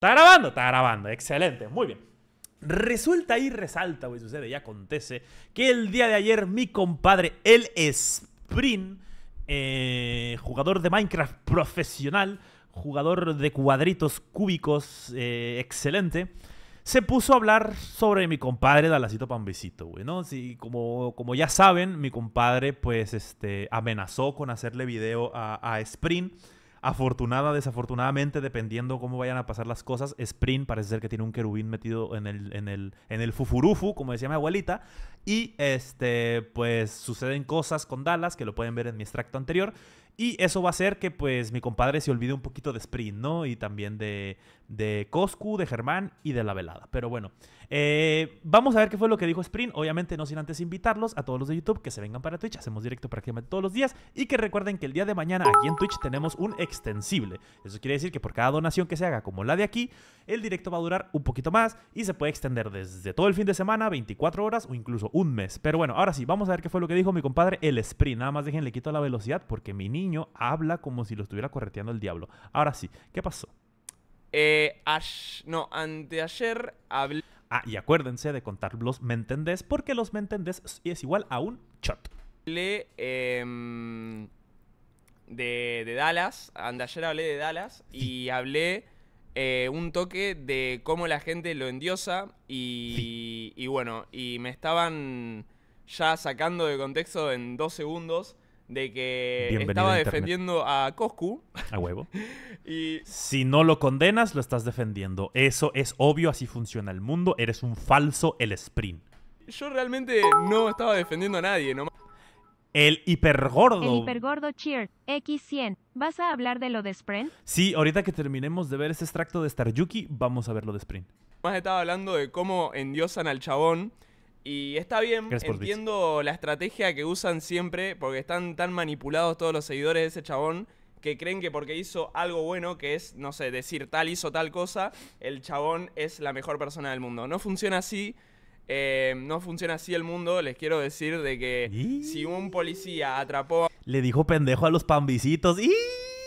¿Está grabando? Está grabando. Excelente. Muy bien. Resulta y resalta, güey, sucede y acontece que el día de ayer mi compadre, el Sprint, eh, jugador de Minecraft profesional, jugador de cuadritos cúbicos eh, excelente, se puso a hablar sobre mi compadre Dalacito Pambecito, güey, ¿no? como, como ya saben, mi compadre, pues, este, amenazó con hacerle video a, a Sprint afortunada, desafortunadamente, dependiendo cómo vayan a pasar las cosas, Sprint parece ser que tiene un querubín metido en el, en el, en el fufurufu, como decía mi abuelita. Y este, pues suceden cosas con Dallas, que lo pueden ver en mi extracto anterior. Y eso va a hacer que pues mi compadre se olvide un poquito de Sprint, ¿no? Y también de, de Coscu, de Germán y de la velada. Pero bueno, eh, vamos a ver qué fue lo que dijo Sprint. Obviamente, no sin antes invitarlos a todos los de YouTube que se vengan para Twitch. Hacemos directo prácticamente todos los días. Y que recuerden que el día de mañana aquí en Twitch tenemos un extensible. Eso quiere decir que por cada donación que se haga, como la de aquí, el directo va a durar un poquito más y se puede extender desde todo el fin de semana, 24 horas o incluso un mes. Pero bueno, ahora sí, vamos a ver qué fue lo que dijo mi compadre el Sprint. Nada más déjenle quito la velocidad porque mi niño habla como si lo estuviera correteando el diablo. Ahora sí, ¿qué pasó? Eh, no, anteayer hablé. Ah, y acuérdense de contar los me entendés, porque los me entendés es igual a un shot. Hablé em, de, de, Dallas, anteayer hablé de Dallas y hablé eh, un toque de cómo la gente lo endiosa y, y bueno, y me estaban ya sacando de contexto en dos segundos de que estaba defendiendo a Coscu. A huevo. y... Si no lo condenas, lo estás defendiendo. Eso es obvio, así funciona el mundo. Eres un falso el sprint. Yo realmente no estaba defendiendo a nadie, nomás. El hipergordo. El hipergordo cheer. X100. ¿Vas a hablar de lo de Sprint? Sí, ahorita que terminemos de ver ese extracto de Star Yuki vamos a ver lo de Sprint. Más estaba hablando de cómo endiosan al chabón y está bien, entiendo la estrategia que usan siempre, porque están tan manipulados todos los seguidores de ese chabón que creen que porque hizo algo bueno, que es, no sé, decir tal hizo tal cosa, el chabón es la mejor persona del mundo. No funciona así. Eh, no funciona así el mundo, les quiero decir de que si un policía atrapó... Le dijo pendejo a los pambicitos. ¡Y!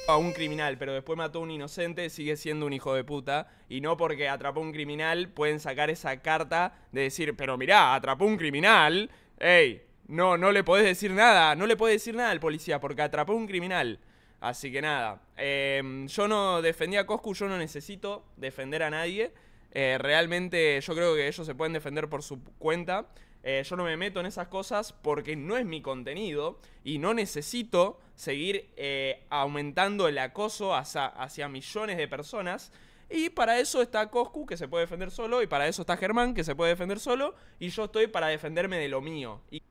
a un criminal, pero después mató a un inocente, sigue siendo un hijo de puta. Y no porque atrapó a un criminal pueden sacar esa carta de decir, pero mirá, atrapó a un criminal. Ey, no, no le podés decir nada, no le podés decir nada al policía porque atrapó a un criminal. Así que nada, em, yo no defendí a Coscu, yo no necesito defender a nadie. Eh, realmente yo creo que ellos se pueden defender por su cuenta. Eh, yo no me meto en esas cosas porque no es mi contenido y no necesito seguir eh, aumentando el acoso hacia, millones de personas. Y para eso está Coscu, que se puede defender solo, y para eso está Germán, que se puede defender solo, y yo estoy para defenderme de lo mío. Y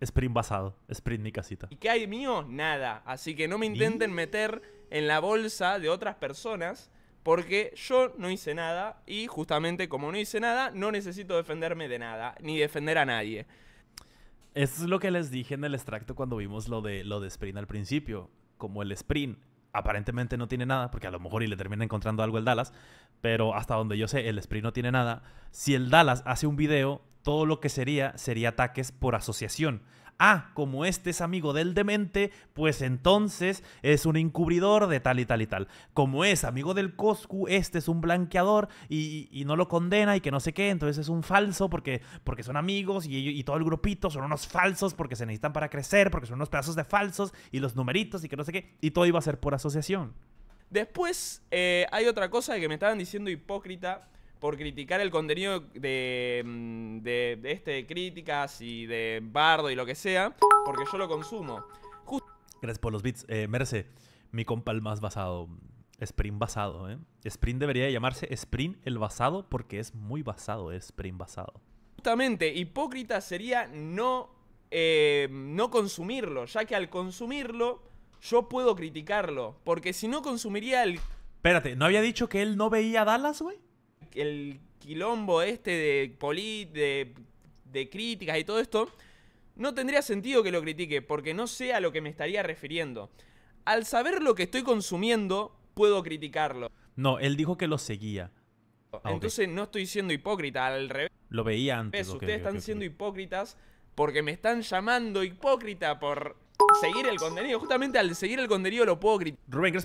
sprint basado, sprint mi casita. ¿Y qué hay mío? Nada. Así que no me intenten meter en la bolsa de otras personas, porque yo no hice nada, y justamente como no hice nada, no necesito defenderme de nada, ni defender a nadie es lo que les dije en el extracto cuando vimos lo de, lo de sprint al principio. Como el sprint aparentemente no tiene nada, porque a lo mejor y le termina encontrando algo el Dallas, pero hasta donde yo sé, el sprint no tiene nada. Si el Dallas hace un video, todo lo que sería sería ataques por asociación ah, como este es amigo del demente, pues entonces es un encubridor de tal y tal y tal. Como es amigo del Coscu, este es un blanqueador y, no lo condena y que no sé qué, entonces es un falso porque, porque son amigos y, y todo el grupito son unos falsos porque se necesitan para crecer, porque son unos pedazos de falsos y los numeritos y que no sé qué, y todo iba a ser por asociación. Después eh, hay otra cosa que me estaban diciendo hipócrita, por criticar el contenido de, mm, de, de este, de críticas y de bardo y lo que sea, porque yo lo consumo. Gracias por los bits. Eh, Merce, mi compa el más basado. Sprint basado, ¿eh? Sprint debería llamarse Sprint el basado porque es muy basado, es Sprint basado. Justamente, hipócrita sería no, eh, no consumirlo, ya que al consumirlo yo puedo criticarlo, porque si no consumiría el... Espérate, ¿no había dicho que él no veía Dallas, güey? el quilombo este de, poli de, críticas y todo esto, no tendría sentido que lo critique, porque no sé a lo que me estaría refiriendo. Al saber lo que estoy consumiendo, puedo criticarlo. No, él dijo que lo seguía. Ah, Entonces no estoy siendo hipócrita, al revés. Lo veía antes. Ustedes están siendo hipócritas porque me están llamando hipócrita por seguir el contenido. Justamente al seguir el contenido lo puedo criticar.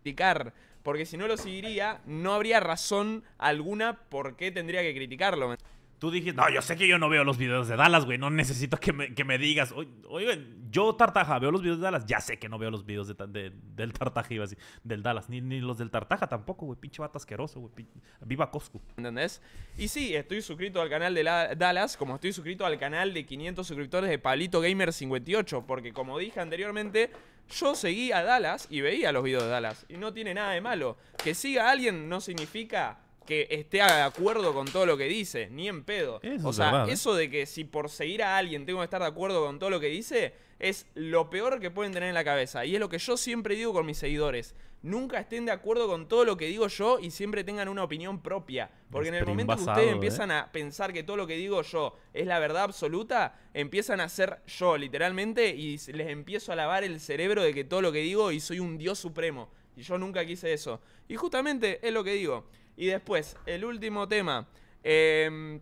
Criticar porque si no lo seguiría, no habría razón alguna por qué tendría que criticarlo. Tú dijiste, no, yo sé que yo no veo los videos de Dallas, güey, no necesito que me, que me digas, oigan, yo Tartaja veo los videos de Dallas, ya sé que no veo los videos del Tartaja, iba así, del Dallas, ni, los del Tartaja tampoco, güey, pinche vato asqueroso, güey, viva Coscu. ¿Entendés? Y sí, estoy suscrito al canal de Dallas, como estoy suscrito al canal de 500 suscriptores de Palito Gamer 58, porque como dije anteriormente, yo seguí a Dallas y veía los videos de Dallas. Y no tiene nada de malo. Que siga a alguien no significa que esté de acuerdo con todo lo que dice, ni en pedo. o sea, eso de que si por seguir a alguien tengo que estar de acuerdo con todo lo que dice, es lo peor que pueden tener en la cabeza. Y es lo que yo siempre digo con mis seguidores. Nunca estén de acuerdo con todo lo que digo yo y siempre tengan una opinión propia. Porque en el momento que ustedes eh. empiezan a pensar que todo lo que digo yo es la verdad absoluta, empiezan a ser yo, literalmente, y les empiezo a lavar el cerebro de que todo lo que digo y soy un dios supremo. Y yo nunca quise eso. Y justamente es lo que digo. Y después, el último tema. Em,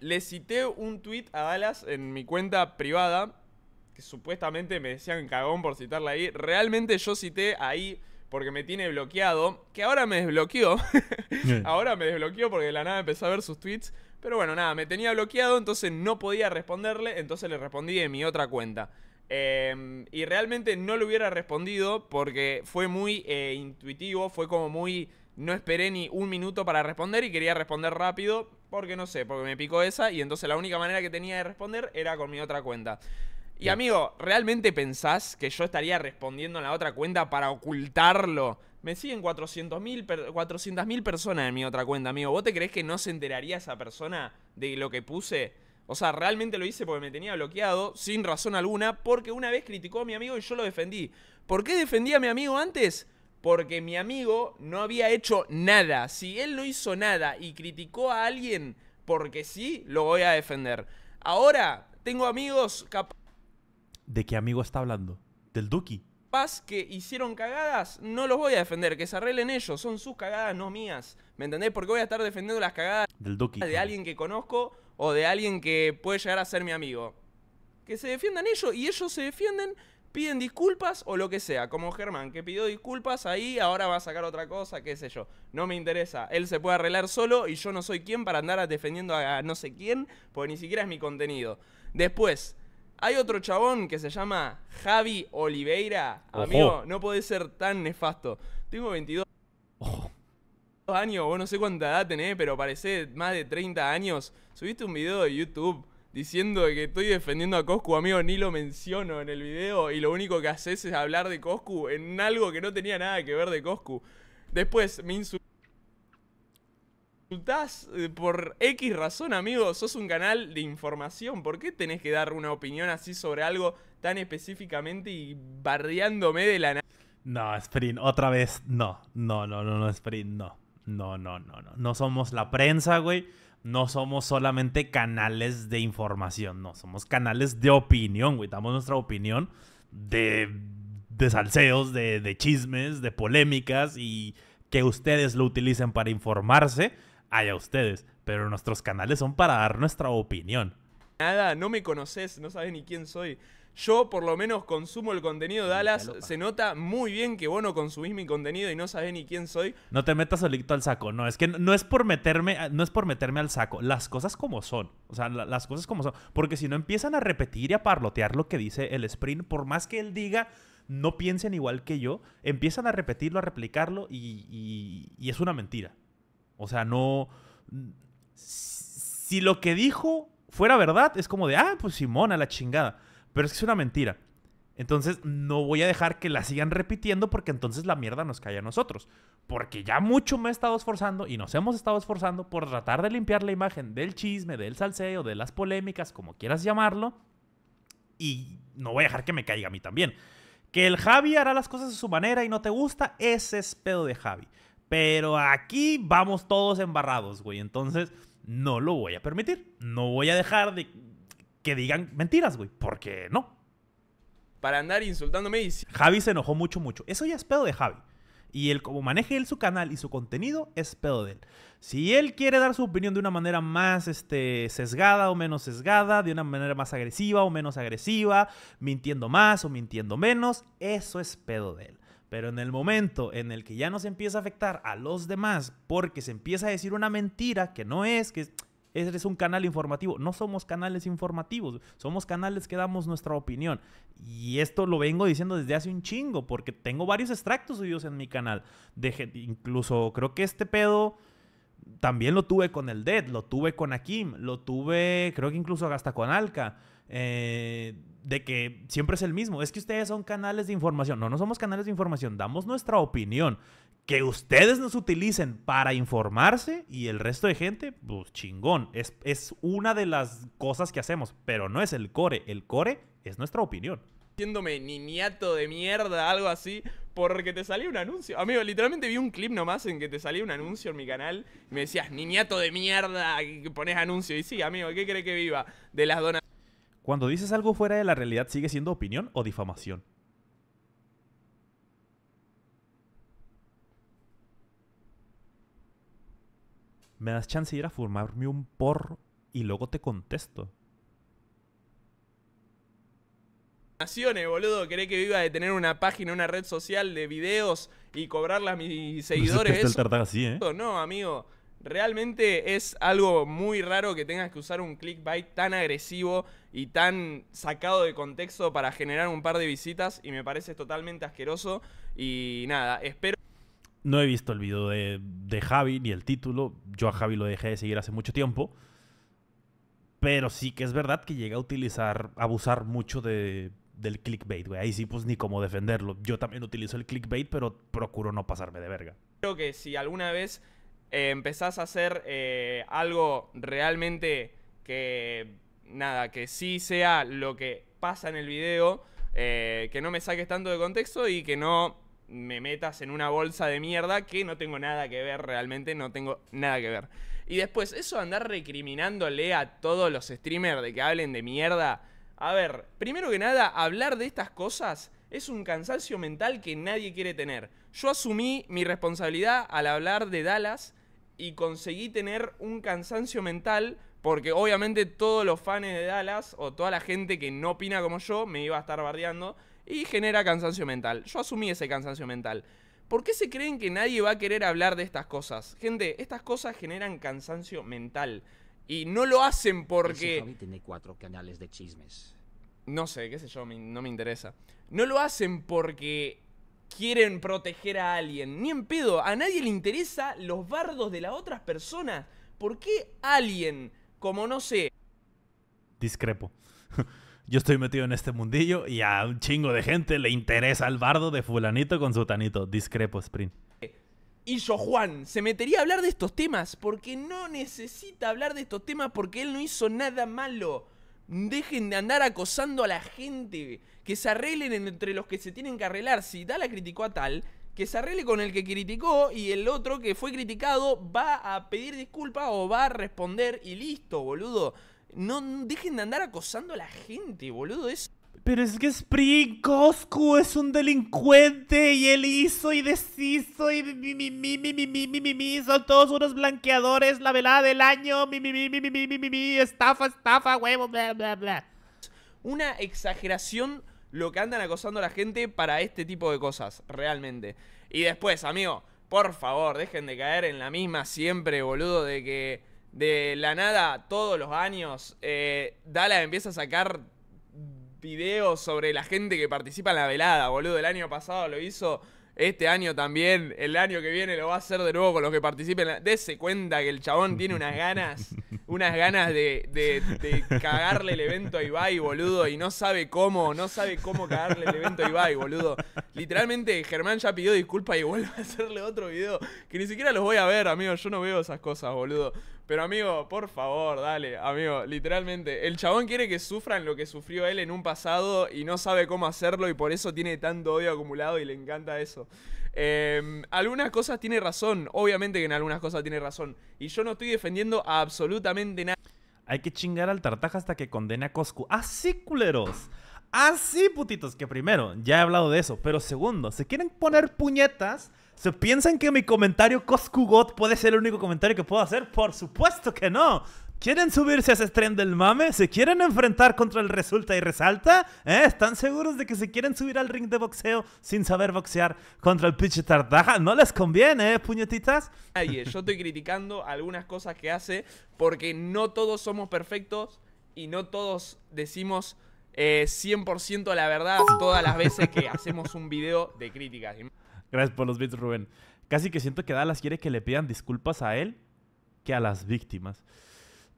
le cité un tweet a Dallas en mi cuenta privada, que supuestamente me decían cagón por citarla ahí. Realmente yo cité ahí porque me tiene bloqueado, que ahora me desbloqueó. ahora me desbloqueó porque de la nada empecé a ver sus tweets. Pero bueno, nada, me tenía bloqueado, entonces no podía responderle, entonces le respondí en mi otra cuenta. Em, y realmente no le hubiera respondido porque fue muy eh, intuitivo, fue como muy no esperé ni un minuto para responder y quería responder rápido porque no sé, porque me picó esa y entonces la única manera que tenía de responder era con mi otra cuenta. Y amigo, ¿realmente pensás que yo estaría respondiendo en la otra cuenta para ocultarlo? Me siguen 400.000 personas en mi otra cuenta, amigo. ¿Vos te crees que no se enteraría esa persona de lo que puse? O sea, realmente lo hice porque me tenía bloqueado, sin razón alguna, porque una vez criticó a mi amigo y yo lo defendí. ¿Por qué defendí a mi amigo antes? porque mi amigo no había hecho nada. Si él no hizo nada y criticó a alguien porque sí, lo voy a defender. Ahora tengo amigos capaz... ¿De qué amigo está hablando? ¿Del Duki? Paz que hicieron cagadas, no los voy a defender, que se arreglen ellos, son sus cagadas, no mías. ¿Me entendés? Porque voy a estar defendiendo las cagadas del Duki. De alguien que conozco o de alguien que puede llegar a ser mi amigo. Que se defiendan ellos y ellos se defienden piden disculpas o lo que sea, como Germán, que pidió disculpas ahí, ahora va a sacar otra cosa, qué sé yo. No me interesa, él se puede arreglar solo y yo no soy quien para andar defendiendo a no sé quién, porque ni siquiera es mi contenido. Después, hay otro chabón que se llama Javi Oliveira. Amigo, no puede ser tan nefasto. Tengo 22 años, vos no sé cuánta edad tenés, pero parece más de 30 años. Subiste un video de YouTube diciendo que estoy defendiendo a Coscu, amigo, ni lo menciono en el video y lo único que haces es hablar de Coscu en algo que no tenía nada que ver de Coscu. Después me insultas eh, por X razón, amigo, sos un canal de información, ¿por qué tenés que dar una opinión así sobre algo tan específicamente y bardeándome de la No, Sprint, otra vez, no, no, no, no, no, Sprint, no. No, no, no, no. No somos la prensa, güey no somos solamente canales de información, no, somos canales de opinión, güey. Damos nuestra opinión de, salseos, de, de chismes, de polémicas y que ustedes lo utilicen para informarse, allá ustedes. Pero nuestros canales son para dar nuestra opinión. Nada, no me conoces, no sabes ni quién soy. Yo, por lo menos, consumo el contenido de Dallas Se nota muy bien que vos no consumís mi contenido y no sabés ni quién soy. No te metas solito al saco. No, es que no es por meterme, no es por meterme al saco. Las cosas como son. O sea, las cosas como son. Porque si no empiezan a repetir y a parlotear lo que dice el sprint, por más que él diga no piensen igual que yo, empiezan a repetirlo, a replicarlo y, es una mentira. O sea, no. Si lo que dijo fuera verdad, es como de, ah, pues Simona, la chingada. Pero es que es una mentira. Entonces no voy a dejar que la sigan repitiendo porque entonces la mierda nos cae a nosotros. Porque ya mucho me he estado esforzando y nos hemos estado esforzando por tratar de limpiar la imagen del chisme, del salseo, de las polémicas, como quieras llamarlo. Y no voy a dejar que me caiga a mí también. Que el Javi hará las cosas de su manera y no te gusta, ese es pedo de Javi. Pero aquí vamos todos embarrados, güey. Entonces no lo voy a permitir. No voy a dejar de que digan mentiras, güey. Porque no. Para andar insultándome y... Javi se enojó mucho, mucho. Eso ya es pedo de Javi. Y el como maneje él su canal y su contenido es pedo de él. Si él quiere dar su opinión de una manera más este, sesgada o menos sesgada, de una manera más agresiva o menos agresiva, mintiendo más o mintiendo menos, eso es pedo de él. Pero en el momento en el que ya no se empieza a afectar a los demás porque se empieza a decir una mentira que no es, que ese es un canal informativo. No somos canales informativos, somos canales que damos nuestra opinión. Y esto lo vengo diciendo desde hace un chingo, porque tengo varios extractos subidos en mi canal. De, incluso creo que este pedo también lo tuve con el Dead, lo tuve con Akim, lo tuve, creo que incluso hasta con Alca. Eh, de que siempre es el mismo. Es que ustedes son canales de información. No, no somos canales de información, damos nuestra opinión que ustedes nos utilicen para informarse y el resto de gente, pues chingón. Es, es, una de las cosas que hacemos, pero no es el core. El core es nuestra opinión. Siéndome niñato de mierda, algo así, porque te salió un anuncio. Amigo, literalmente vi un clip nomás en que te salía un anuncio en mi canal y me decías, niñato de mierda, que pones anuncio. Y sí, amigo, ¿qué cree que viva de las donas? Cuando dices algo fuera de la realidad, ¿sigue siendo opinión o difamación? ¿Me das chance de ir a formarme un porro y luego te contesto? Naciones, boludo, ¿querés que viva de tener una página, una red social de videos y cobrarlas a mis seguidores? Este así, ¿eh? No, amigo. Realmente es algo muy raro que tengas que usar un clickbait tan agresivo y tan sacado de contexto para generar un par de visitas y me parece totalmente asqueroso. Y nada, espero... No he visto el video de, Javi ni el título. Yo a Javi lo dejé de seguir hace mucho tiempo. Pero sí que es verdad que llega a utilizar, abusar mucho de, del clickbait, güey. Ahí sí, pues ni cómo defenderlo. Yo también utilizo el clickbait, pero procuro no pasarme de verga. Creo que si alguna vez eh, empezás a hacer eh, algo realmente que, nada, que sí sea lo que pasa en el video, eh, que no me saques tanto de contexto y que no me metas en una bolsa de mierda que no tengo nada que ver, realmente no tengo nada que ver. Y después, eso de andar recriminándole a todos los streamers de que hablen de mierda. A ver, primero que nada, hablar de estas cosas es un cansancio mental que nadie quiere tener. Yo asumí mi responsabilidad al hablar de Dallas y conseguí tener un cansancio mental porque obviamente todos los fans de Dallas o toda la gente que no opina como yo me iba a estar bardeando y genera cansancio mental. Yo asumí ese cansancio mental. ¿Por qué se creen que nadie va a querer hablar de estas cosas? Gente, estas cosas generan cansancio mental. Y no lo hacen porque... tiene cuatro canales de chismes. No sé, qué sé yo, no me interesa. No lo hacen porque quieren proteger a alguien. Ni en pedo, a nadie le interesa los bardos de las otras personas. ¿Por qué alguien, como no sé... Discrepo. yo estoy metido en este mundillo y a un chingo de gente le interesa el bardo de fulanito con su tanito Discrepo, Sprint. Y yo, Juan, se metería a hablar de estos temas porque no necesita hablar de estos temas porque él no hizo nada malo. Dejen de andar acosando a la gente. Que se arreglen entre los que se tienen que arreglar. Si Dala criticó a tal, que se arregle con el que criticó y el otro que fue criticado va a pedir disculpas o va a responder y listo, boludo. No, dejen de andar acosando a la gente, boludo. Es pero es que Spring Coscu es un delincuente y él hizo y deshizo y mi mi mi mi mi mi mi son todos unos blanqueadores, la velada del año, mi mi mi mi mi mi mi mi mi estafa, estafa, huevo, bla bla bla. Una exageración lo que andan acosando a la gente para este tipo de cosas, realmente. Y después, amigo, por favor, dejen de caer en la misma siempre, boludo, de que de la nada todos los años, eh, Dala empieza a sacar videos sobre la gente que participa en la velada, boludo. El año pasado lo hizo, este año también, el año que viene lo va a hacer de nuevo con los que participen. Dese cuenta que el chabón tiene unas ganas, unas ganas de, de, cagarle el evento a Ibai, boludo, y no sabe cómo, no sabe cómo cagarle el evento a Ibai, boludo. Literalmente Germán ya pidió disculpas y vuelve a hacerle otro video, que ni siquiera los voy a ver, amigo, yo no veo esas cosas, boludo. Pero amigo, por favor, dale, amigo, literalmente. El chabón quiere que sufran lo que sufrió él en un pasado y no sabe cómo hacerlo y por eso tiene tanto odio acumulado y le encanta eso. Em, algunas cosas tiene razón, obviamente que en algunas cosas tiene razón. Y yo no estoy defendiendo absolutamente nada. Hay que chingar al Tartaja hasta que condene a Coscu. ¡Así, culeros! Así, putitos, que primero, ya he hablado de eso. Pero segundo, se quieren poner puñetas ¿Se piensan que mi comentario Coscugot puede ser el único comentario que puedo hacer? Por supuesto que no. ¿Quieren subirse a ese tren del mame? ¿Se quieren enfrentar contra el resulta y resalta? ¿Eh? ¿Están seguros de que se quieren subir al ring de boxeo sin saber boxear contra el pinche No les conviene, ¿eh, puñetitas? yo estoy criticando algunas cosas que hace porque no todos somos perfectos y no todos decimos 100% eh, la verdad todas las veces que hacemos un video de críticas. Gracias por los bits, Rubén. Casi que siento que Dallas quiere que le pidan disculpas a él que a las víctimas.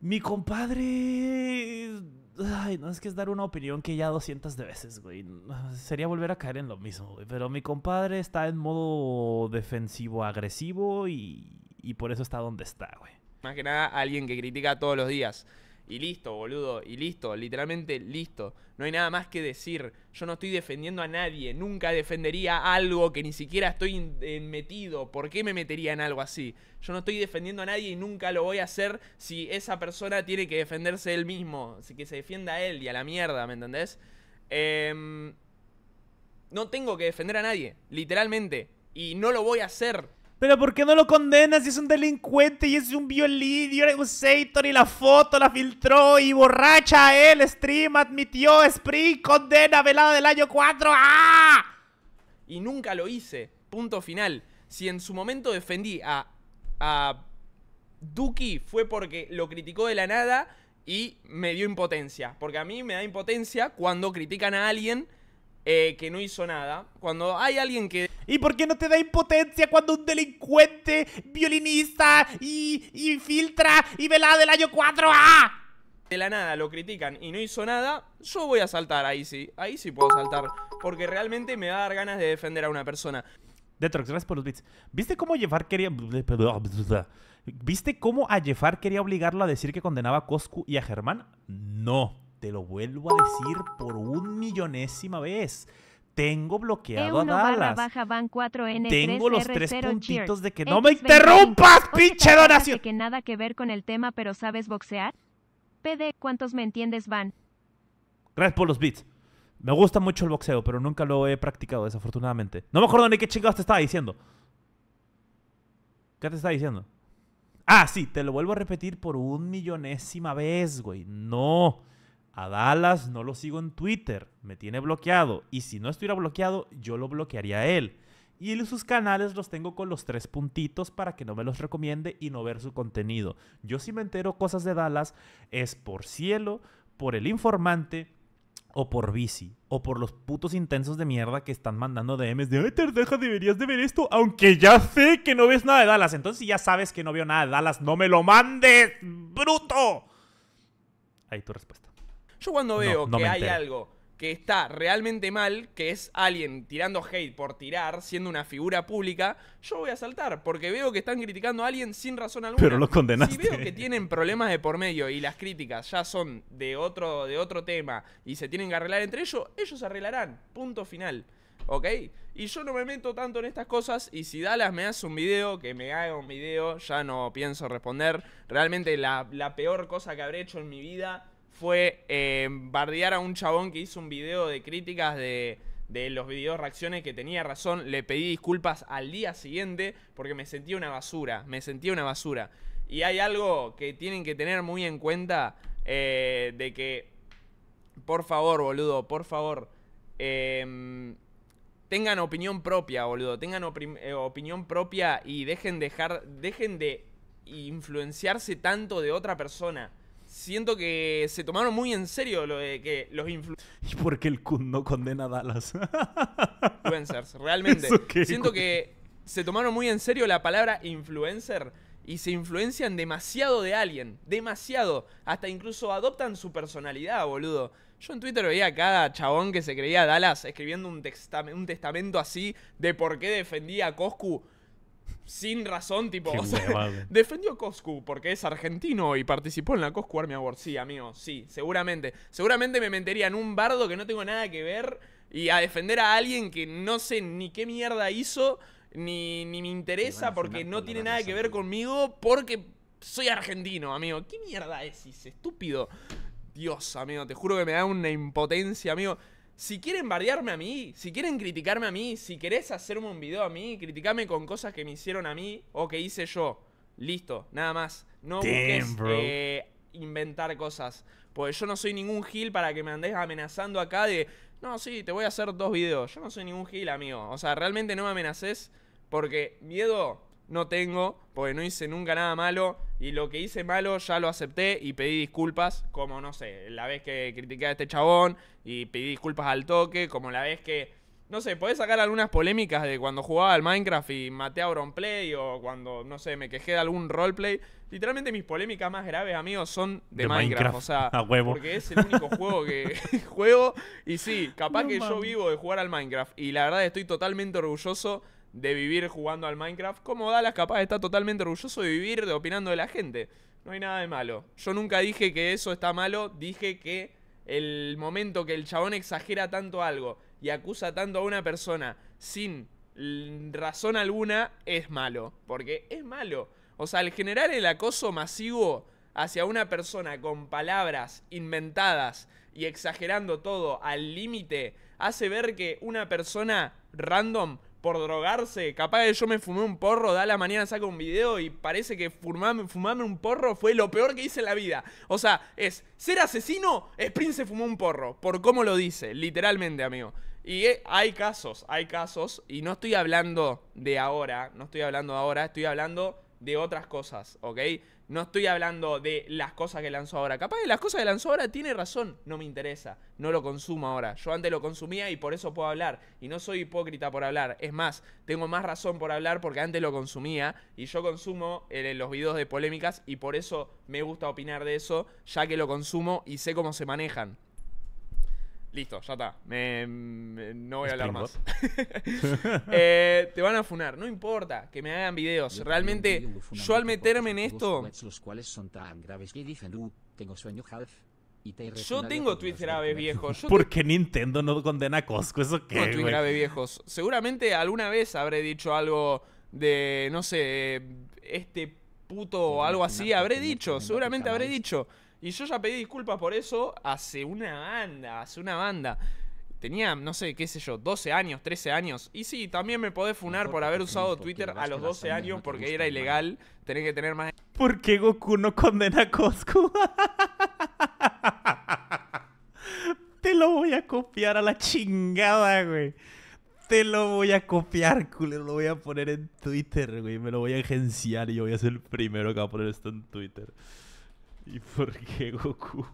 Mi compadre... Ay, no es que es dar una opinión que ya 200 de veces, güey. Sería volver a caer en lo mismo, güey. Pero mi compadre está en modo defensivo, agresivo y, y por eso está donde está, güey. Más que nada, alguien que critica todos los días. Y listo, boludo. Y listo, literalmente listo. No hay nada más que decir. Yo no estoy defendiendo a nadie. Nunca defendería algo que ni siquiera estoy metido. ¿Por qué me metería en algo así? Yo no estoy defendiendo a nadie y nunca lo voy a hacer si esa persona tiene que defenderse él mismo. Así que se defienda a él y a la mierda, ¿me entendés? Em, no tengo que defender a nadie, literalmente. Y no lo voy a hacer. Pero ¿por qué no lo condenas si es un delincuente y es un violín y un y la foto la filtró y borracha él, stream, admitió, Spring, condena, velada del año 4, ¡ah! Y nunca lo hice, punto final. Si en su momento defendí a, a Duki fue porque lo criticó de la nada y me dio impotencia. Porque a mí me da impotencia cuando critican a alguien eh, que no hizo nada. Cuando hay alguien que ¿Y por qué no te da impotencia cuando un delincuente, violinista y, y filtra y velada del año 4A? De la nada lo critican y no hizo nada, yo voy a saltar ahí sí. Ahí sí puedo saltar. Porque realmente me va a dar ganas de defender a una persona. Detrox, gracias por los bits. ¿Viste cómo Jefar quería... ¿Viste cómo a Jeffar quería obligarlo a decir que condenaba a Coscu y a Germán? No, te lo vuelvo a decir por un millonésima vez. Tengo bloqueado a e Dallas. Tengo los tres puntitos de que no me interrumpas, pinche donación. que nada que ver con el tema, pero sabes boxear. PD, ¿cuántos me entiendes van? Gracias por los beats. Me gusta mucho el boxeo, pero nunca lo he practicado, desafortunadamente. No me acuerdo ni qué chingados te estaba diciendo. ¿Qué te estaba diciendo? Ah, sí, te lo vuelvo a repetir por un millonésima vez, güey. No. A Dallas no lo sigo en Twitter, me tiene bloqueado. Y si no estuviera bloqueado, yo lo bloquearía a él. Y sus canales los tengo con los tres puntitos para que no me los recomiende y no ver su contenido. Yo si me entero cosas de Dallas es por cielo, por el informante o por bici o por los putos intensos de mierda que están mandando DMs de, ay, Tardeja, deberías de ver esto, aunque ya sé que no ves nada de Dallas. Entonces, ya sabes que no veo nada de Dallas, no me lo mandes, bruto. Ahí tu respuesta. Yo cuando veo que hay algo que está realmente mal, que es alguien tirando hate por tirar, siendo una figura pública, yo voy a saltar, porque veo que están criticando a alguien sin razón alguna. Pero los condenaste. Si veo que tienen problemas de por medio y las críticas ya son de otro, de otro tema y se tienen que arreglar entre ellos, ellos arreglarán. Punto final. ¿Ok? Y yo no me meto tanto en estas cosas y si Dallas me hace un video, que me haga un video, ya no pienso responder. Realmente la, la peor cosa que habré hecho en mi vida fue eh, bardear a un chabón que hizo un video de críticas de, los videos reacciones que tenía razón. Le pedí disculpas al día siguiente porque me sentía una basura. Me sentía una basura. Y hay algo que tienen que tener muy en cuenta eh, de que, por favor, boludo, por favor, em, tengan opinión propia, boludo, tengan eh, opinión propia y dejen, dejar, dejen de influenciarse tanto de otra persona siento que se tomaron muy en serio lo de que los influencers. ¿Y por qué el Kun no condena a Dallas? influencers, realmente. siento que se tomaron muy en serio la palabra influencer y se influencian demasiado de alguien. Demasiado. Hasta incluso adoptan su personalidad, boludo. Yo en Twitter veía a cada chabón que se creía Dallas escribiendo un, un testamento así de por qué defendía a Coscu sin razón, tipo. defendió Coscu porque es argentino y participó en la Coscu Army Award. Sí, amigo, sí, seguramente. Seguramente me metería en un bardo que no tengo nada que ver y a defender a alguien que no sé ni qué mierda hizo, ni, ni me interesa porque no tiene nada que ver conmigo, porque soy argentino, amigo. ¿Qué mierda es, ese estúpido? Dios, amigo, te juro que me da una impotencia, amigo. Si quieren bardearme a mí, si quieren criticarme a mí, si querés hacerme un video a mí, criticame con cosas que me hicieron a mí o que hice yo. Listo, nada más. No busques eh, inventar cosas. Pues yo no soy ningún gil para que me andes amenazando acá de, no, sí, te voy a hacer dos videos. Yo no soy ningún gil, amigo. O sea, realmente no me amenaces porque miedo no tengo, porque no hice nunca nada malo, y lo que hice malo ya lo acepté y pedí disculpas, como no sé, la vez que critiqué a este chabón y pedí disculpas al toque, como la vez que, no sé, podés sacar algunas polémicas de cuando jugaba al Minecraft y maté a play o cuando, no sé, me quejé de algún roleplay. Literalmente mis polémicas más graves, amigos, son de, Minecraft, o sea, porque es el único juego que juego y sí, capaz que yo vivo de jugar al Minecraft y la verdad estoy totalmente orgulloso de vivir jugando al Minecraft, como Dalas capaz está totalmente orgulloso de vivir de opinando de la gente. No hay nada de malo. Yo nunca dije que eso está malo, dije que el momento que el chabón exagera tanto algo y acusa tanto a una persona sin razón alguna es malo, porque es malo. O sea, al generar el acoso masivo hacia una persona con palabras inventadas y exagerando todo al límite, hace ver que una persona random por drogarse. Capaz que yo me fumé un porro, da la mañana saco un video y parece que fumarme, fumarme un porro fue lo peor que hice en la vida. O sea, es ser asesino, Spring se fumó un porro, por cómo lo dice, literalmente, amigo. Y eh, hay casos, hay casos, y no estoy hablando de ahora, no estoy hablando de ahora, estoy hablando de otras cosas, ¿ok? No estoy hablando de las cosas que lanzó ahora. Capaz de las cosas que lanzó ahora tiene razón, no me interesa, no lo consumo ahora. Yo antes lo consumía y por eso puedo hablar. Y no soy hipócrita por hablar. Es más, tengo más razón por hablar porque antes lo consumía y yo consumo eh, los videos de polémicas y por eso me gusta opinar de eso, ya que lo consumo y sé cómo se manejan. Listo, ya está. no voy a hablar más. Eh, te van a funar, no importa que me hagan videos. Realmente, yo al meterme en esto. Los cuales son tan graves uh, yo tengo tweets graves viejos. Porque ¿Por qué Nintendo no condena a Costco? ¿Eso qué? tweets graves viejos. Seguramente alguna vez habré dicho algo de, no sé, este puto o algo así. Habré dicho, seguramente habré dicho. Y yo ya pedí disculpas por eso hace una banda, hace una banda. Tenía, no sé, qué sé yo, 12 años, 13 años. Y sí, también me podés funar por haber usado Twitter a los 12 años porque era ilegal. Tenés que tener más... ¿Por qué Goku no condena a Cosco? Te lo voy a copiar a la chingada, güey. Te lo voy a copiar, culo. Lo voy a poner en Twitter, güey. Me lo voy a agenciar y yo voy a ser el primero que va a poner esto en Twitter. ¿Y por qué Goku?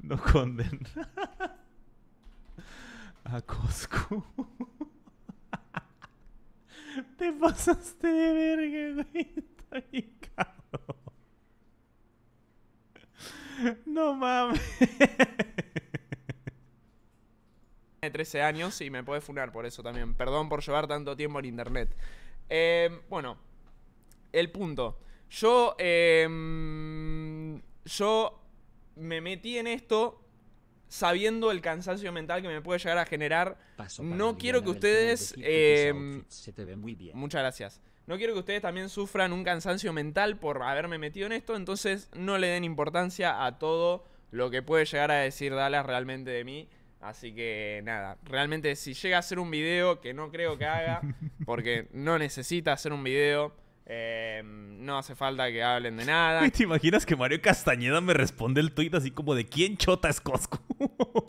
no condena a Kosku Te pasaste de verga, No mames. De 13 años y me puede funar por eso también. Perdón por llevar tanto tiempo en internet. Eh, bueno, el punto. Yo, em, yo me metí en esto sabiendo el cansancio mental que me puede llegar a generar. No quiero que ustedes... Em, se te ve muy bien. Muchas gracias. No quiero que ustedes también sufran un cansancio mental por haberme metido en esto, entonces no le den importancia a todo lo que puede llegar a decir Dallas realmente de mí. Así que nada, realmente si llega a ser un video, que no creo que haga, porque no necesita hacer un video, Em, no hace falta que hablen de nada. ¿Te imaginas que Mario Castañeda me responde el tuit así como de quién chota es Cosco?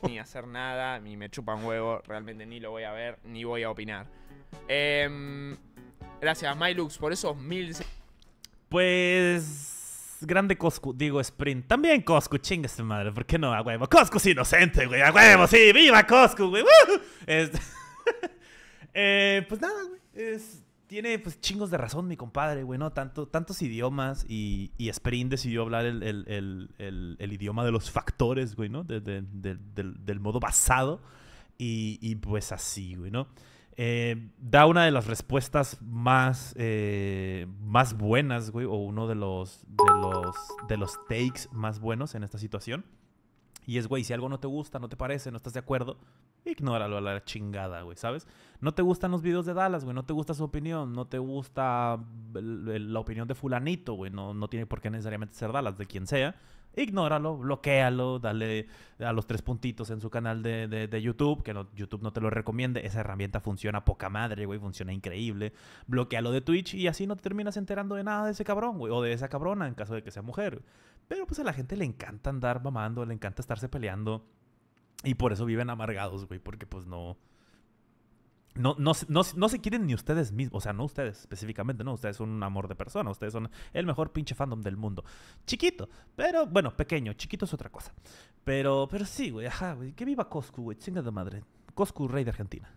ni hacer nada, ni me chupan huevo, realmente ni lo voy a ver, ni voy a opinar. Em, gracias, Mylux, por esos mil. Pues. Grande Coscu, digo Sprint. También Coscu, chinga su madre, ¿por qué no? A huevo. Coscu es inocente, güey, a huevo, sí, viva Coscu, güey. Este, eh, pues nada, güey. Es tiene pues chingos de razón mi compadre, güey, ¿no? Tanto, tantos idiomas y, y Spring decidió hablar el, el, el, idioma de los factores, güey, ¿no? del, modo basado y, pues así, güey, ¿no? Eh, da una de las respuestas más, eh, más buenas, güey, o uno de los, de, los, de los takes más buenos en esta situación. Y es, güey, si algo no te gusta, no te parece, no estás de acuerdo, ignóralo a la chingada, güey, ¿sabes? No te gustan los videos de Dallas, güey, no te gusta su opinión, no te gusta la opinión de fulanito, güey, no, tiene por qué necesariamente ser Dallas, de quien sea. Ignóralo, bloquealo, dale a los tres puntitos en su canal de, YouTube, que no, YouTube no te lo recomiende. Esa herramienta funciona poca madre, güey, funciona increíble. Bloquealo de Twitch y así no te terminas enterando de nada de ese cabrón, güey, o de esa cabrona en caso de que sea mujer. Pero pues a la gente le encanta andar mamando, le encanta estarse peleando y por eso viven amargados, güey, porque pues no, no no, se quieren ni ustedes mismos, o sea, no ustedes específicamente, no, ustedes son un amor de persona, ustedes son el mejor pinche fandom del mundo. Chiquito, pero bueno, pequeño, chiquito es otra cosa. Pero, pero sí, güey, ajá, güey, que viva Coscu, güey, chinga de madre. Coscu, rey de Argentina.